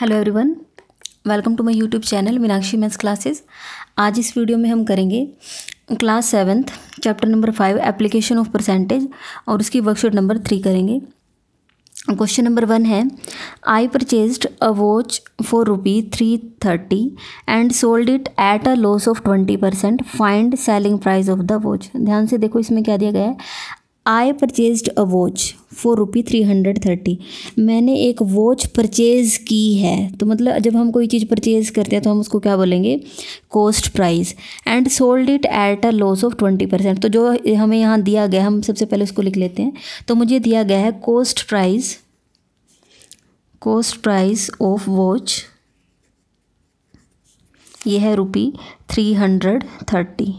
hello everyone welcome to my YouTube channel Meenakshi maths classes आज इस video में हम करेंगे class seventh chapter number five application of percentage और उसकी वर्कशीट नंबर थ्री करेंगे क्वेश्चन नंबर वन है I purchased a watch for rupee three thirty and sold it at a loss of twenty percent find selling price of the watch ध्यान से देखो इसमें क्या दिया गया है I purchased a watch four rupee three hundred thirty मैंने एक वॉच परचेज़ की है तो मतलब जब हम कोई चीज़ परचेज़ करते हैं तो हम उसको क्या बोलेंगे cost price and sold it at a loss of twenty percent तो जो हमें यहाँ दिया गया हम सबसे पहले उसको लिख लेते हैं तो मुझे दिया गया है cost price cost price of watch यह है रुपी थ्री हंड्रेड थर्टी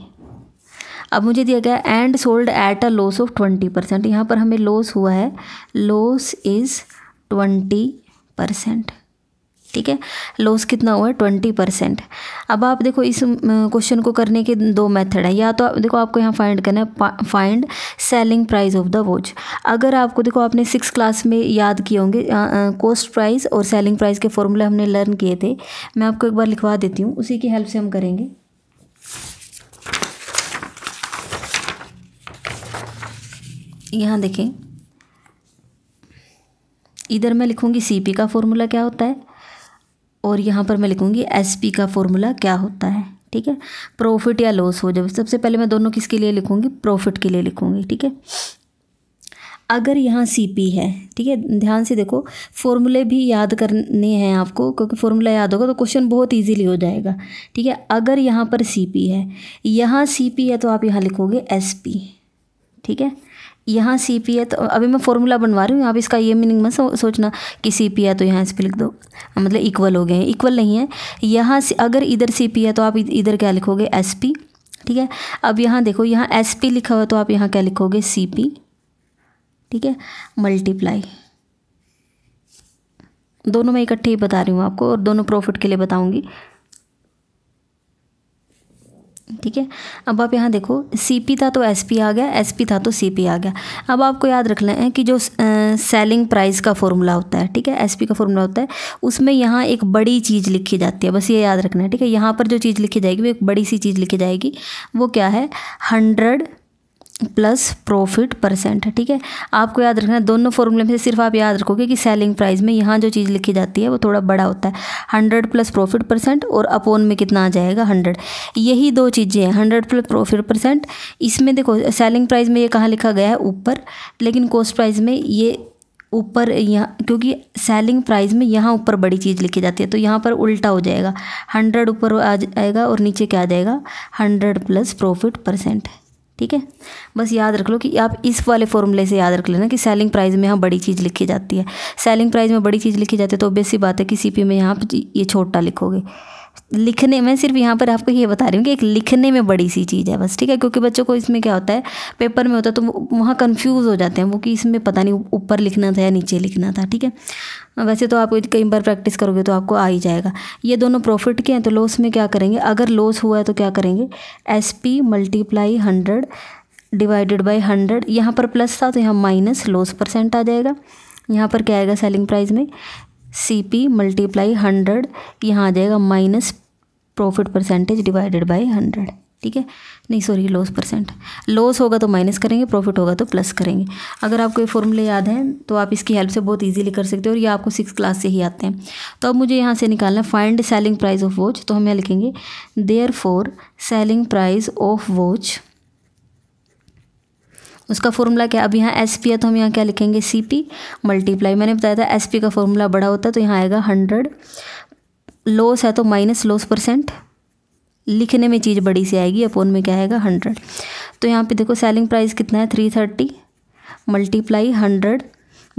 अब मुझे दिया गया and sold at a loss of twenty percent यहाँ पर हमें लॉस हुआ है लॉस इज़ ट्वेंटी परसेंट ठीक है लॉस कितना हुआ है ट्वेंटी परसेंट अब आप देखो इस क्वेश्चन को करने के दो मेथड है या तो आप देखो आपको यहाँ फाइंड करना है find selling price of the watch अगर आपको देखो आपने सिक्स क्लास में याद किए होंगे कॉस्ट प्राइस और सेलिंग प्राइस के फॉर्मूले हमने लर्न किए थे मैं आपको एक बार लिखवा देती हूँ उसी की हेल्प से हम करेंगे यहाँ देखें इधर मैं लिखूँगी सी पी का फॉर्मूला क्या होता है और यहाँ पर मैं लिखूँगी एस पी का फॉर्मूला क्या होता है ठीक है प्रॉफिट या लॉस हो जाए सबसे पहले मैं दोनों किसके लिए लिखूँगी प्रॉफिट के लिए लिखूँगी ठीक है अगर यहाँ सी पी है ठीक है ध्यान से देखो फॉर्मूले भी याद करने हैं आपको क्योंकि फॉर्मूला याद होगा तो क्वेश्चन बहुत इजीली हो जाएगा ठीक है अगर यहाँ पर सी पी है यहाँ सी पी है तो आप यहाँ लिखोगे एस पी ठीक है यहाँ सी पी है तो अभी मैं फॉर्मूला बनवा रही हूँ यहाँ पे इसका ये मीनिंग मत सो, सोचना कि सी पी है तो यहाँ इस पर लिख दो मतलब इक्वल हो गए हैं इक्वल नहीं है यहाँ से अगर इधर सी पी है तो आप इधर क्या लिखोगे एस पी ठीक है अब यहाँ देखो यहाँ एस पी लिखा हुआ तो आप यहाँ क्या लिखोगे सी पी ठीक है मल्टीप्लाई दोनों मैं इकट्ठे ही बता रही हूँ आपको और दोनों प्रॉफिट के लिए बताऊँगी ठीक है अब आप यहाँ देखो सी था तो एस आ गया एस था तो सी आ गया अब आपको याद रख लें कि जो सेलिंग प्राइस का फॉर्मूला होता है ठीक है एस का फॉर्मूला होता है उसमें यहाँ एक बड़ी चीज़ लिखी जाती है बस ये याद रखना है ठीक है यहाँ पर जो चीज़ लिखी जाएगी वो एक बड़ी सी चीज़ लिखी जाएगी वो क्या है हंड्रेड प्लस प्रॉफिट परसेंट ठीक है आपको याद रखना दोनों फॉर्मूले में से सिर्फ आप याद रखोगे कि सेलिंग प्राइस में यहाँ जो चीज़ लिखी जाती है वो थोड़ा बड़ा होता है हंड्रेड प्लस प्रॉफिट परसेंट और अपोन में कितना आ जाएगा हंड्रेड यही दो चीज़ें हैं हंड्रेड प्लस प्रॉफिट परसेंट इसमें देखो सेलिंग प्राइस में ये कहाँ लिखा गया है ऊपर लेकिन कॉस्ट प्राइस में ये ऊपर यहाँ क्योंकि सेलिंग प्राइस में यहाँ ऊपर बड़ी चीज़ लिखी जाती है तो यहाँ पर उल्टा हो जाएगा हंड्रेड ऊपर आ जाएगा और नीचे क्या आ जाएगा हंड्रेड प्लस प्रॉफिट परसेंट ठीक है बस याद रख लो कि आप इस वाले फॉर्मूले से याद रख लेना कि सेलिंग प्राइस में यहाँ बड़ी चीज़ लिखी जाती है सेलिंग प्राइस में बड़ी चीज़ लिखी जाती है तो ऑब्वियस सी बात है कि सी में यहाँ ये छोटा लिखोगे लिखने में सिर्फ यहाँ पर आपको ये बता रही हूँ कि एक लिखने में बड़ी सी चीज़ है बस ठीक है क्योंकि बच्चों को इसमें क्या होता है पेपर में होता है तो वहाँ कंफ्यूज हो जाते हैं वो कि इसमें पता नहीं ऊपर लिखना था या नीचे लिखना था ठीक है वैसे तो आप कई बार प्रैक्टिस करोगे तो आपको आ ही जाएगा ये दोनों प्रॉफिट के हैं तो लॉस में क्या करेंगे अगर लॉस हुआ है तो क्या करेंगे S P multiply hundred divided by hundred यहाँ पर प्लस था तो यहाँ माइनस लॉस परसेंट आ जाएगा यहाँ पर क्या आएगा सेलिंग प्राइस में सी पी मल्टीप्लाई हंड्रेड यहाँ आ जाएगा minus profit percentage divided by hundred ठीक है नहीं सॉरी लॉस परसेंट लॉस होगा तो माइनस करेंगे प्रॉफिट होगा तो प्लस करेंगे अगर आपको ये फॉर्मूले याद हैं तो आप इसकी हेल्प से बहुत इजीली कर सकते हो और ये आपको सिक्स क्लास से ही आते हैं तो अब मुझे यहाँ से निकालना है find selling price of watch तो हम यहाँ लिखेंगे therefore selling price of watch उसका फॉर्मूला क्या अब यहाँ एस पी है तो हम यहाँ क्या लिखेंगे सी पी मल्टीप्लाई मैंने बताया था एस पी का फॉर्मूला बड़ा होता है तो यहाँ आएगा हंड्रेड लॉस है तो माइनस लॉस परसेंट लिखने में चीज़ बड़ी सी आएगी अपोन में क्या आएगा हंड्रेड तो यहाँ पे देखो सेलिंग प्राइस कितना है three thirty multiply hundred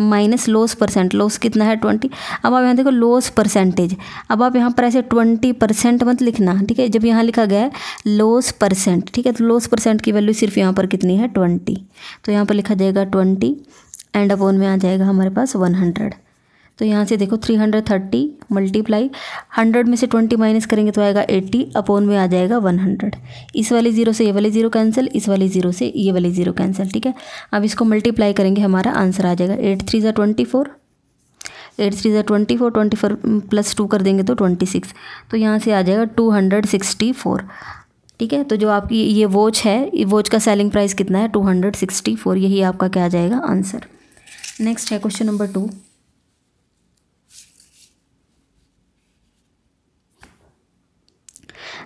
minus loss percent loss कितना है ट्वेंटी अब आप यहाँ देखो लोस परसेंटेज अब आप यहाँ पर ऐसे ट्वेंटी परसेंट मत लिखना ठीक है जब यहाँ लिखा गया है लोस परसेंट ठीक है तो लोस परसेंट की वैल्यू सिर्फ यहाँ पर कितनी है ट्वेंटी तो यहाँ पर लिखा जाएगा ट्वेंटी एंड अपोन में आ जाएगा हमारे पास वन हंड्रेड तो यहाँ से देखो three hundred thirty multiply hundred में से ट्वेंटी माइनस करेंगे तो आएगा एट्टी अपोन में आ जाएगा वन हंड्रेड इस वाले ज़ीरो से ये वाले ज़ीरो कैंसिल इस वाले ज़ीरो से ये वाले ज़ीरो कैंसिल ठीक है अब इसको मल्टीप्लाई करेंगे हमारा आंसर आ जाएगा एट थ्री ज़ा ट्वेंटी फोर एट थ्री ज़ा twenty four twenty four plus two कर देंगे तो ट्वेंटी सिक्स तो यहाँ से आ जाएगा टू हंड्रेड सिक्सटी फोर ठीक है तो जो आपकी ये वॉच है ये वॉच का सेलिंग प्राइस कितना है टू हंड्रेड सिक्सटी फोर यही आपका क्या आ जाएगा आंसर नेक्स्ट है question number two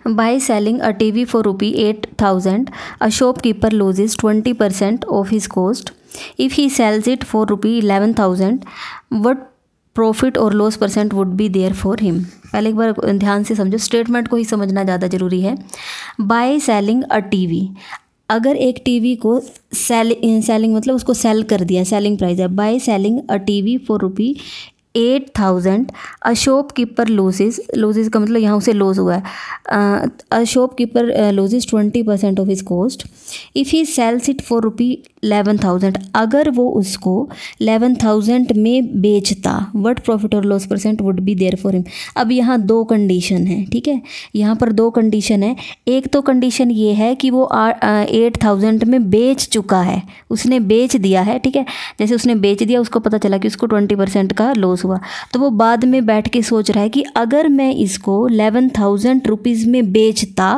by selling a TV for rupee 8000 a shopkeeper loses 20% of his cost if he sells it for rupee 11000 what profit और loss percent would be there for him पहले एक बार ध्यान से समझो statement को ही समझना ज़्यादा ज़रूरी है बाय सेलिंग अ टीवी अगर एक टीवी को सेल सेलिंग मतलब उसको सेल कर दिया सेलिंग प्राइस है by selling a TV for rupee eight thousand a keeper loses loses का मतलब यहाँ उसे लॉस हुआ है a keeper loses twenty percent of his cost if he sells it for rupee eleven thousand अगर वो उसको एलेवन थाउजेंड में बेचता वट प्रॉफिट और loss percent would be there for him अब यहाँ दो कंडीशन है ठीक है यहाँ पर दो कंडीशन है एक तो कंडीशन ये है कि वो एट थाउजेंड में बेच चुका है उसने बेच दिया है ठीक है जैसे उसने बेच दिया उसको पता चला कि उसको ट्वेंटी परसेंट का लॉस हुआ तो वो बाद में बैठ के सोच रहा है कि अगर मैं इसको एलेवन थाउजेंड रुपीज़ में बेचता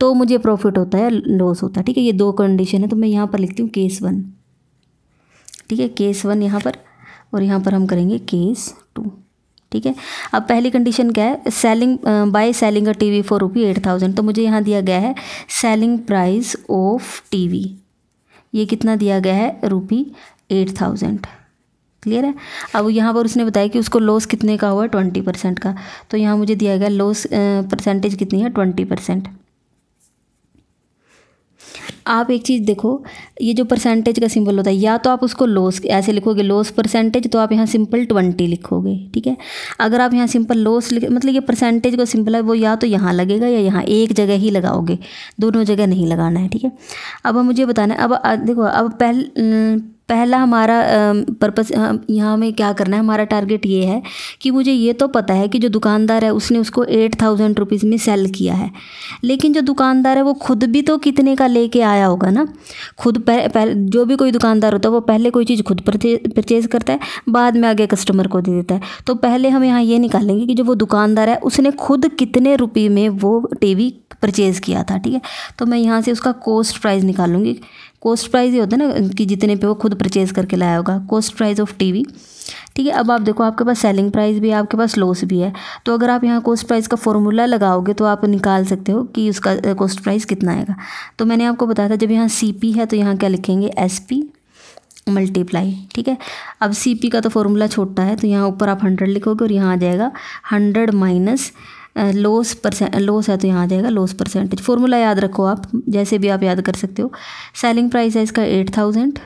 तो मुझे प्रॉफिट होता है लॉस होता है ठीक है ये दो कंडीशन है तो मैं यहाँ पर लिखती हूँ केस वन ठीक है केस वन यहाँ पर और यहाँ पर हम करेंगे केस टू ठीक है अब पहली कंडीशन क्या है selling by selling a TV for rupee eight thousand तो मुझे यहाँ दिया गया है सेलिंग प्राइस ऑफ टीवी ये कितना दिया गया है रुपी एट थाउजेंड क्लियर है अब यहाँ पर उसने बताया कि उसको लॉस कितने का हुआ है ट्वेंटी परसेंट का तो यहाँ मुझे दिया गया लॉस परसेंटेज कितनी है ट्वेंटी परसेंट आप एक चीज़ देखो ये जो परसेंटेज का सिंबल होता है या तो आप उसको लॉस ऐसे लिखोगे लॉस परसेंटेज तो आप यहाँ सिंपल ट्वेंटी लिखोगे ठीक है अगर आप यहाँ सिंपल लॉस लिख मतलब ये परसेंटेज का सिंपल है वो या तो यहाँ लगेगा या यहाँ एक जगह ही लगाओगे दोनों जगह नहीं लगाना है ठीक है अब मुझे बताना है अब देखो अब पहले पहला हमारा पर्पस यहाँ हमें क्या करना है हमारा टारगेट ये है कि मुझे ये तो पता है कि जो दुकानदार है उसने उसको एट थाउजेंड रुपीज़ में सेल किया है लेकिन जो दुकानदार है वो खुद भी तो कितने का लेके आया होगा ना खुद पह, पह, जो भी कोई दुकानदार होता है वो पहले कोई चीज़ खुद परचेज़ करता है बाद में आगे कस्टमर को दे देता है तो पहले हम यहाँ ये निकालेंगे कि जो वो दुकानदार है उसने खुद कितने रुपये में वो टी परचेज़ किया था ठीक है तो मैं यहाँ से उसका कोस्ट प्राइस निकालूंगी कॉस्ट प्राइस ये होता है ना कि जितने पे वो खुद परचेज करके लाया होगा कॉस्ट प्राइस ऑफ टीवी ठीक है अब आप देखो आपके पास सेलिंग प्राइस भी है आपके पास लॉस भी है तो अगर आप यहाँ कॉस्ट प्राइस का फॉर्मूला लगाओगे तो आप निकाल सकते हो कि उसका कॉस्ट प्राइस कितना आएगा तो मैंने आपको बताया था जब यहाँ सी पी है तो यहाँ क्या लिखेंगे एस पी मल्टीप्लाई ठीक है अब सी पी का तो फॉर्मूला छोटा है तो यहाँ ऊपर आप हंड्रेड लिखोगे और यहाँ आ जाएगा hundred minus loss percent loss है तो यहाँ आ जाएगा लॉस परसेंटेज फॉर्मूला याद रखो आप जैसे भी आप याद कर सकते हो सेलिंग प्राइस है इसका eight thousand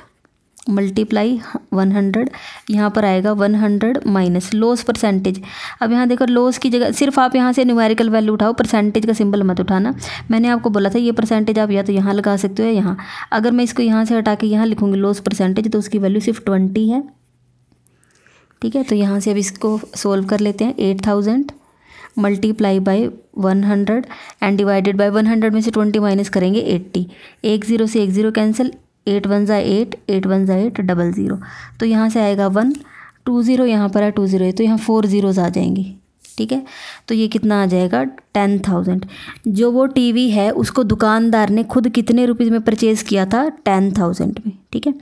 multiply one hundred यहाँ पर आएगा one hundred minus loss percentage अब यहाँ देखो लॉस की जगह सिर्फ आप यहाँ से न्यूमेरिकल वैल्यू उठाओ परसेंटेज का सिंबल मत उठाना मैंने आपको बोला था ये परसेंटेज आप या तो यहाँ लगा सकते हो या यहाँ अगर मैं इसको यहाँ से हटा के यहाँ लिखूँगी लॉस परसेंटेज तो उसकी वैल्यू सिर्फ ट्वेंटी है ठीक है तो यहाँ से अब इसको सोल्व कर लेते हैं eight thousand multiply by 100 and divided by 100 में से 20 माइनस करेंगे 80 एक ज़ीरो से एक ज़ीरो कैंसिल एट वन ज़ा एट एट वन ज़ा एट डबल ज़ीरो तो यहाँ से आएगा वन टू ज़ीरो यहाँ पर है टू ज़ीरो तो यहाँ फोर ज़ीरोज़ आ जाएंगी ठीक है तो ये कितना आ जाएगा टेन थाउजेंड जो वो टीवी है उसको दुकानदार ने खुद कितने रुपीज़ में परचेज़ किया था टेन थाउजेंड में ठीक है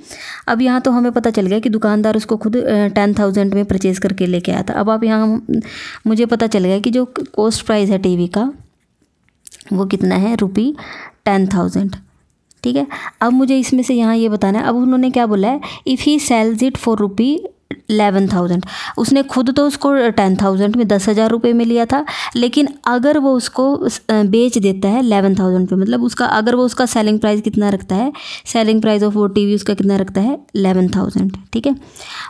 अब यहाँ तो हमें पता चल गया कि दुकानदार उसको खुद टेन थाउजेंड में परचेज़ करके लेके आया था अब आप यहाँ मुझे पता चल गया कि जो कॉस्ट प्राइस है टी का वो कितना है रुपी टेन थाउजेंड ठीक है अब मुझे इसमें से यहाँ ये बताना है अब उन्होंने क्या बोला है if he sells it for rupee eleven thousand उसने खुद तो उसको टेन थाउजेंड में दस हज़ार रुपये में लिया था लेकिन अगर वो उसको बेच देता है इलेवन थाउजेंड पर मतलब उसका अगर वो उसका सेलिंग प्राइस कितना रखता है सेलिंग प्राइस ऑफ वो टी वी उसका कितना रखता है इलेवन थाउजेंड ठीक है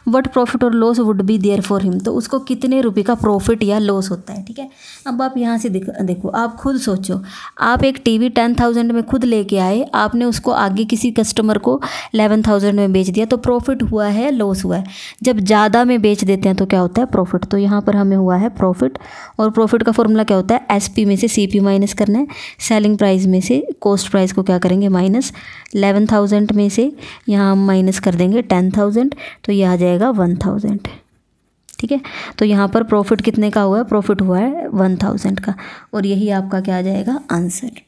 वट प्रॉफिट और loss would be there for him तो उसको कितने रुपये का प्रॉफिट या लॉस होता है ठीक है अब आप यहाँ से देखो आप खुद सोचो आप एक टी वी टेन थाउजेंड में खुद लेके आए आपने उसको आगे किसी कस्टमर को इलेवन थाउजेंड में बेच दिया तो प्रॉफिट हुआ है लॉस हुआ है जब ज़्यादा में बेच देते हैं तो क्या होता है प्रॉफिट तो यहाँ पर हमें हुआ है प्रॉफिट और प्रॉफिट का फॉर्मूला क्या होता है एस में से सी पी माइनस करना है सेलिंग प्राइस में से कॉस्ट प्राइस को क्या करेंगे माइनस एलेवन थाउजेंड में से यहाँ हम माइनस कर देंगे टेन थाउजेंड तो यह आ जाएगा वन थाउजेंड ठीक है तो यहाँ पर प्रॉफिट कितने का हुआ है प्रॉफिट हुआ है वन थाउजेंड का और यही आपका क्या आ जाएगा आंसर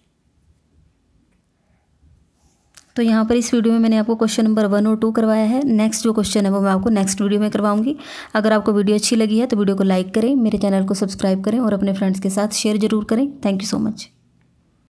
तो यहाँ पर इस वीडियो में मैंने आपको क्वेश्चन नंबर वन और टू करवाया है नेक्स्ट जो क्वेश्चन है वो मैं आपको नेक्स्ट वीडियो में करवाऊंगी अगर आपको वीडियो अच्छी लगी है तो वीडियो को लाइक करें मेरे चैनल को सब्सक्राइब करें और अपने फ्रेंड्स के साथ शेयर जरूर करें थैंक यू सो मच